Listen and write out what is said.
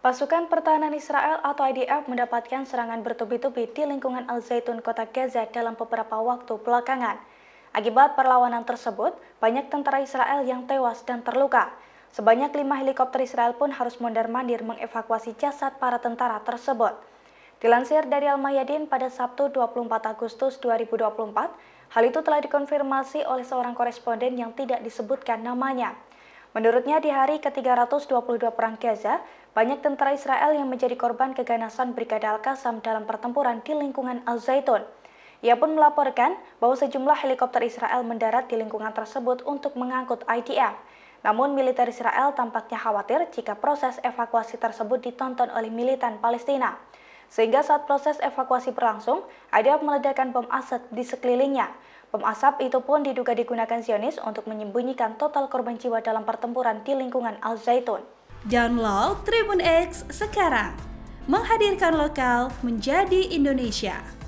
Pasukan pertahanan Israel atau IDF mendapatkan serangan bertubi-tubi di lingkungan Al-Zaitun kota Gaza dalam beberapa waktu belakangan. Akibat perlawanan tersebut, banyak tentara Israel yang tewas dan terluka. Sebanyak lima helikopter Israel pun harus mondar-mandir mengevakuasi jasad para tentara tersebut. Dilansir dari Al-Mayadin pada Sabtu 24 Agustus 2024, hal itu telah dikonfirmasi oleh seorang koresponden yang tidak disebutkan namanya. Menurutnya di hari ke-322 Perang Gaza, banyak tentara Israel yang menjadi korban keganasan Brigada Al-Qassam dalam pertempuran di lingkungan Al-Zaitun. Ia pun melaporkan bahwa sejumlah helikopter Israel mendarat di lingkungan tersebut untuk mengangkut IDF. Namun militer Israel tampaknya khawatir jika proses evakuasi tersebut ditonton oleh militan Palestina. Sehingga saat proses evakuasi berlangsung, ada meledakan bom asap di sekelilingnya. Bom asap itu pun diduga digunakan Zionis untuk menyembunyikan total korban jiwa dalam pertempuran di lingkungan Al-Zaitun. Download Tribun X sekarang. Menghadirkan lokal menjadi Indonesia.